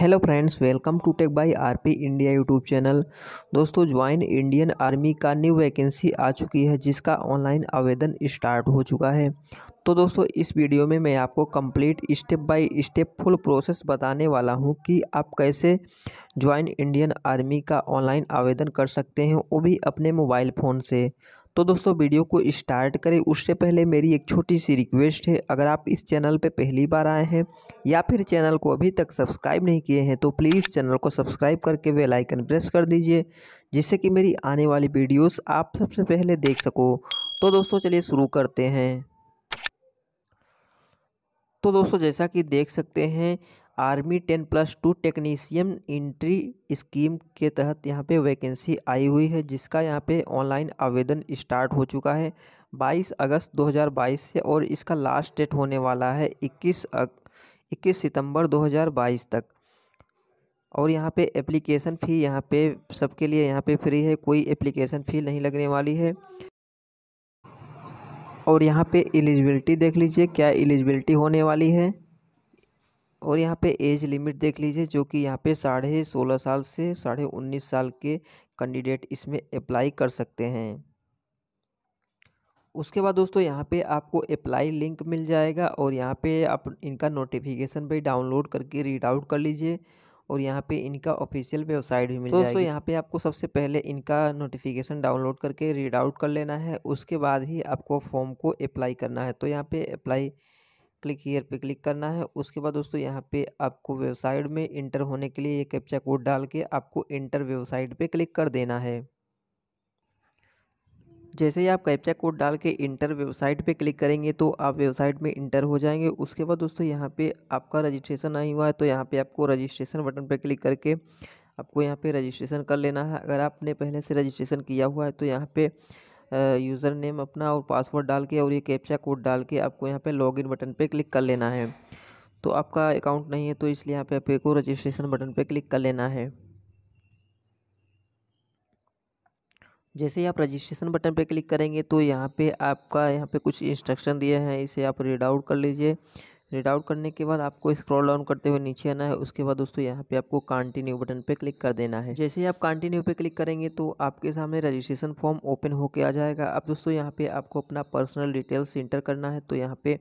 hello friends welcome to tech by RP India YouTube channel दोस्तों join Indian army का new vacancy आ चुकी है जिसका ऑनलाइन आवेदन स्टार्ट हो चुका है तो दोस्तों इस वीडियो में मैं आपको complete step by step full process बताने वाला हूं कि आप कैसे ज्वाइन इंडियन आर्मी का ऑनलाइन आवेदन कर सकते हैं वो भी अपने मोबाइल फ़ोन से तो दोस्तों वीडियो को स्टार्ट करें उससे पहले मेरी एक छोटी सी रिक्वेस्ट है अगर आप इस चैनल पर पहली बार आए हैं या फिर चैनल को अभी तक सब्सक्राइब नहीं किए हैं तो प्लीज़ चैनल को सब्सक्राइब करके वे लाइकन प्रेस कर दीजिए जिससे कि मेरी आने वाली वीडियोस आप सबसे पहले देख सको तो दोस्तों चलिए शुरू करते हैं तो दोस्तों जैसा कि देख सकते हैं army ten plus two technician entry scheme के तहत यहाँ पे वैकेंसी आई हुई है जिसका यहाँ पे ऑनलाइन आवेदन स्टार्ट हो चुका है 22 अगस्त 2022 से और इसका लास्ट डेट होने वाला है 21 अग, 21 सितंबर 2022 तक और यहाँ पे एप्लीकेशन फ़ी यहाँ पे सबके लिए यहाँ पे फ्री है कोई एप्लीकेशन फ़ी नहीं लगने वाली है और यहाँ पे एलिजिबिलिटी देख लीजिए क्या एलिजिबिलिटी होने वाली है और यहाँ पे एज लिमिट देख लीजिए जो कि यहाँ पे साढ़े सोलह साल से साढ़े उन्नीस साल के कैंडिडेट इसमें अप्लाई कर सकते हैं उसके बाद दोस्तों यहाँ पे आपको अप्लाई लिंक मिल जाएगा और यहाँ पे आप इनका नोटिफिकेशन भी डाउनलोड करके रीड आउट कर लीजिए और यहाँ पे इनका ऑफिशियल वेबसाइट भी मिल तो दोस्तों यहाँ पे आपको सबसे पहले इनका नोटिफिकेशन डाउनलोड करके रीड आउट कर लेना है उसके बाद ही आपको फॉर्म को अप्लाई करना है तो यहाँ पे अप्लाई क्लिक हीयर पे क्लिक करना है उसके बाद दोस्तों यहाँ पे आपको वेबसाइट में इंटर होने के लिए ये कैप्चा कोड डाल के आपको इंटर वेबसाइट पे क्लिक कर देना है जैसे ही आप कैप्चा कोड डाल के इंटर वेबसाइट पे क्लिक करेंगे तो आप वेबसाइट में इंटर हो जाएंगे उसके बाद दोस्तों यहाँ पे आपका रजिस्ट्रेशन नहीं हुआ है तो यहाँ पे आपको रजिस्ट्रेशन बटन पर क्लिक करके आपको यहाँ पे रजिस्ट्रेशन कर लेना है अगर आपने पहले से रजिस्ट्रेशन किया हुआ है तो यहाँ पे यूज़र नेम अपना और पासवर्ड डाल के और ये कैप्चा कोड डाल के आपको यहाँ पे लॉगिन बटन पे क्लिक कर लेना है तो आपका अकाउंट नहीं है तो इसलिए यहाँ पे आपको रजिस्ट्रेशन बटन पे क्लिक कर लेना है जैसे ही आप रजिस्ट्रेशन बटन पे क्लिक करेंगे तो यहाँ पे आपका यहाँ पे कुछ इंस्ट्रक्शन दिए हैं इसे आप रीड आउट कर लीजिए रीड आउट करने के बाद आपको स्क्रॉल डाउन करते हुए नीचे आना है उसके बाद दोस्तों यहाँ पे आपको कंटिन्यू बटन पे क्लिक कर देना है जैसे ही आप कंटिन्यू पे क्लिक करेंगे तो आपके सामने रजिस्ट्रेशन फॉर्म ओपन होके आ जाएगा अब दोस्तों यहाँ पे आपको अपना पर्सनल डिटेल्स इंटर करना है तो यहाँ पे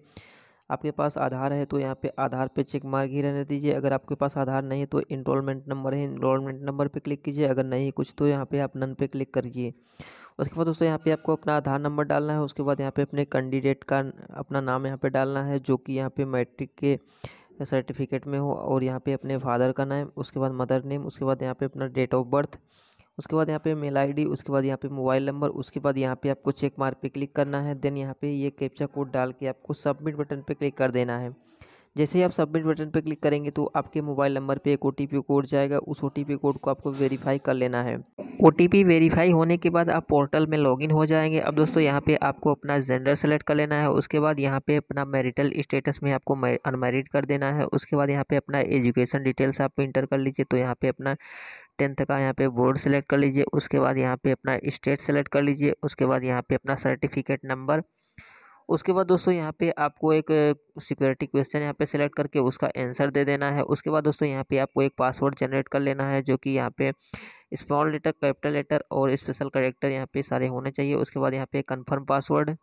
आपके पास आधार है तो यहाँ पे आधार पे चेक मार्क ही रहने दीजिए अगर आपके पास आधार नहीं है तो इनरोलमेंट नंबर है इनरोलमेंट नंबर पे क्लिक कीजिए अगर नहीं कुछ तो यहाँ पे आप नन पे क्लिक करिए उसके बाद दोस्तों यहाँ पे आपको अपना आधार नंबर डालना है उसके बाद यहाँ पे अपने कैंडिडेट का अपना नाम यहाँ पे डालना है जो कि यहाँ पे मैट्रिक के सर्टिफिकेट में हो और यहाँ पे अपने फादर का नाम उसके बाद मदर नेम उसके बाद यहाँ पे अपना डेट ऑफ बर्थ उसके बाद यहाँ पे मेल आईडी उसके बाद यहाँ पे मोबाइल नंबर उसके बाद यहाँ पे आपको चेक मार्क पे क्लिक करना है देन यहाँ पे ये कैप्चा कोड डाल के आपको सबमिट बटन पे क्लिक कर देना है जैसे ही आप सबमिट बटन पर क्लिक करेंगे तो आपके मोबाइल नंबर पर एक ओ कोड जाएगा उस ओ कोड को आपको वेरीफाई कर लेना है ओ वेरीफाई होने के बाद आप पोर्टल में लॉगिन हो जाएंगे अब दोस्तों यहाँ पे आपको अपना जेंडर सेलेक्ट कर लेना है उसके बाद यहाँ पे अपना मैरिटल स्टेटस में आपको अनमेरिड कर देना है उसके बाद यहाँ पे अपना एजुकेशन डिटेल्स आप इंटर कर लीजिए तो यहाँ पर अपना टेंथ का यहाँ पे बोर्ड सेलेक्ट कर लीजिए उसके बाद यहाँ पे अपना स्टेट सेलेक्ट कर लीजिए उसके बाद यहाँ पे अपना सर्टिफिकेट नंबर उसके बाद दोस्तों यहाँ पे आपको एक सिक्योरिटी क्वेश्चन यहाँ पे सेलेक्ट करके उसका आंसर दे देना है उसके बाद दोस्तों यहाँ पे आपको एक पासवर्ड जनरेट कर लेना है जो कि यहाँ पे स्मॉल लेटर कैपिटल लेटर और स्पेशल करेक्टर यहाँ पे सारे होने चाहिए उसके बाद यहाँ पे कन्फर्म पासवर्ड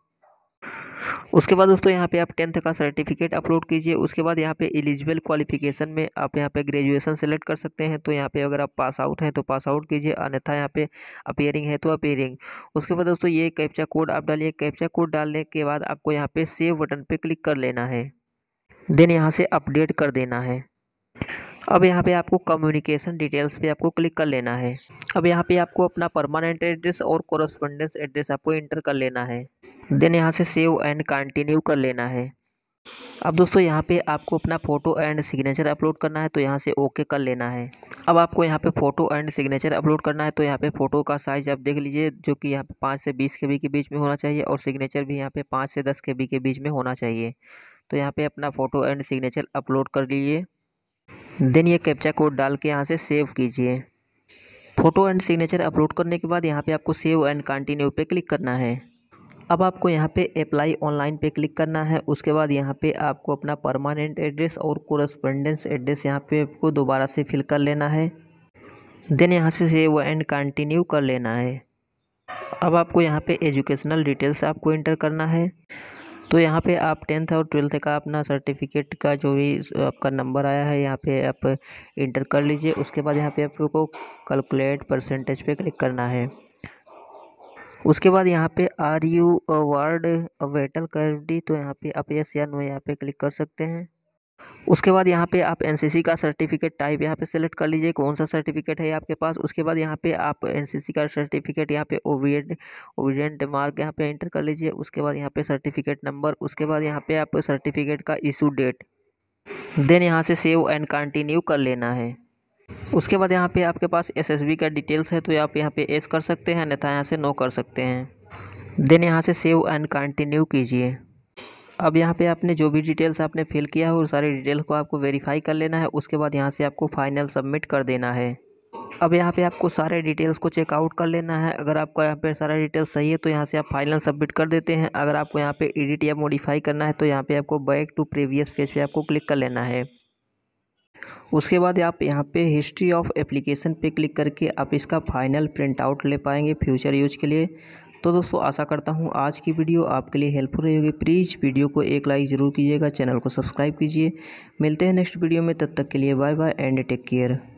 उसके बाद दोस्तों यहाँ पे आप टेंथ का सर्टिफिकेट अपलोड कीजिए उसके बाद यहाँ पे एलिजिबल क्वालिफिकेशन में आप यहाँ पे ग्रेजुएशन सेलेक्ट कर सकते हैं तो यहाँ पे अगर आप पास आउट हैं तो पास आउट कीजिए अन्यथा यहाँ पे अपेयरिंग है तो अपेयरिंग उसके बाद दोस्तों ये कैप्चा कोड आप डालिए कैप्चा कोड डालने के बाद आपको यहाँ पे सेव बटन पर क्लिक कर लेना है देन यहाँ से अपडेट कर देना है अब यहाँ पे आपको कम्युनिकेशन डिटेल्स पे आपको क्लिक कर लेना है अब यहाँ पे आपको अपना परमानेंट एड्रेस और कॉरस्पॉन्डेंस एड्रेस आपको इंटर कर लेना है देन यहाँ से सेव एंड कंटिन्यू कर लेना है अब दोस्तों यहाँ पे आपको अपना फ़ोटो एंड सिग्नेचर अपलोड करना है तो यहाँ से ओके कर लेना है अब आपको यहाँ पे फ़ोटो एंड सिग्नेचर अपलोड करना है तो यहाँ पे फ़ोटो का साइज़ आप देख लीजिए जो कि यहाँ पे पाँच से बीस के बी के बीच में होना चाहिए और सिग्नेचर भी यहाँ पे पाँच से दस के बी के बीच में होना चाहिए तो यहाँ पर अपना फ़ोटो एंड सिग्नेचर अपलोड कर लीजिए देन ये कैप्चा कोड डाल के यहाँ से सेव कीजिए फ़ोटो एंड सिग्नेचर अपलोड करने के बाद यहाँ पे आपको सेव एंड कंटिन्यू पे क्लिक करना है अब आपको यहाँ पे अप्लाई ऑनलाइन पे क्लिक करना है उसके बाद यहाँ पे आपको अपना परमानेंट एड्रेस और कोरस्पोंडेंस एड्रेस यहाँ पे आपको दोबारा से फिल कर लेना है देन यहाँ से सेव एंड कंटिन्यू कर लेना है अब आपको यहाँ पर एजुकेशनल डिटेल्स आपको इंटर करना है तो यहाँ पे आप टेंथ और ट्वेल्थ का अपना सर्टिफिकेट का जो भी आपका नंबर आया है यहाँ पे आप इंटर कर लीजिए उसके बाद यहाँ पे आपको कैलकुलेट परसेंटेज पे क्लिक करना है उसके बाद यहाँ पे आर यू अवार्ड अवेटल कर डी तो यहाँ पे आप यस या नो यहाँ पे क्लिक कर सकते हैं उसके बाद यहाँ पे आप एनसीसी का सर्टिफिकेट टाइप यहाँ पे सेलेक्ट कर लीजिए कौन सा सर्टिफिकेट है आपके पास उसके बाद यहाँ पे आप एनसीसी का सर्टिफिकेट यहाँ पे ओविडेंट ओविडेंट मार्क यहाँ पे एंटर कर लीजिए उसके बाद यहाँ पे सर्टिफिकेट नंबर उसके बाद यहाँ पे आप सर्टिफिकेट का इशू डेट देन यहाँ से सेव एंड कंटिन्यू कर लेना है उसके बाद यहाँ पर आपके पास एस का डिटेल्स है तो आप यहाँ पर एस कर सकते हैं अन्यथा यहाँ से नो कर सकते हैं देन यहाँ से सेव एंड कंटिन्यू कीजिए अब यहाँ पे आपने जो भी डिटेल्स आपने फिल किया है वो सारी डिटेल को आपको वेरीफाई कर लेना है उसके बाद यहाँ से आपको फाइनल सबमिट कर देना है अब यहाँ पे आपको सारे डिटेल्स को चेकआउट कर लेना है अगर आपका यहाँ पे सारा डिटेल्स सही है तो यहाँ से आप फाइनल सबमिट कर देते हैं अगर आपको यहाँ पे एडिट या मॉडिफाई करना है तो यहाँ पे आपको बैक टू प्रीवियस पेज पे आपको क्लिक कर लेना है उसके बाद आप यहाँ पे हिस्ट्री ऑफ एप्लीकेशन पे क्लिक करके आप इसका फाइनल प्रिंट आउट ले पाएंगे फ्यूचर यूज के लिए तो दोस्तों आशा करता हूँ आज की वीडियो आपके लिए हेल्पफुल रही होगी प्लीज़ वीडियो को एक लाइक ज़रूर कीजिएगा चैनल को सब्सक्राइब कीजिए मिलते हैं नेक्स्ट वीडियो में तब तक के लिए bye bye and take care